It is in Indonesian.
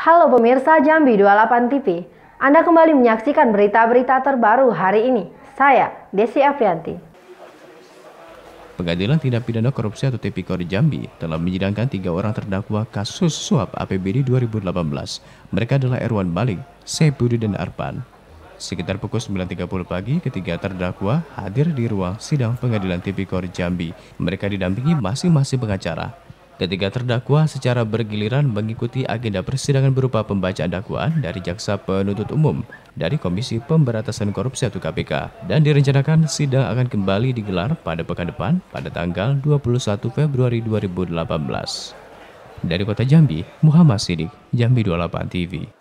Halo pemirsa Jambi 28 TV. Anda kembali menyaksikan berita-berita terbaru hari ini. Saya Desi Afrianti. Pengadilan Tindak Pidana Korupsi atau Tipikor Jambi telah menyidangkan tiga orang terdakwa kasus suap APBD 2018. Mereka adalah Erwan Balik, Sebudi, dan Arpan. Sekitar pukul 9.30 pagi, ketiga terdakwa hadir di ruang sidang Pengadilan Tipikor Jambi. Mereka didampingi masing-masing pengacara. Ketiga terdakwa secara bergiliran mengikuti agenda persidangan berupa pembacaan dakwaan dari jaksa penuntut umum dari Komisi Pemberantasan Korupsi atau KPK dan direncanakan sidang akan kembali digelar pada pekan depan pada tanggal 21 Februari 2018. Dari Kota Jambi, Muhammad Sidik, Jambi 28 TV.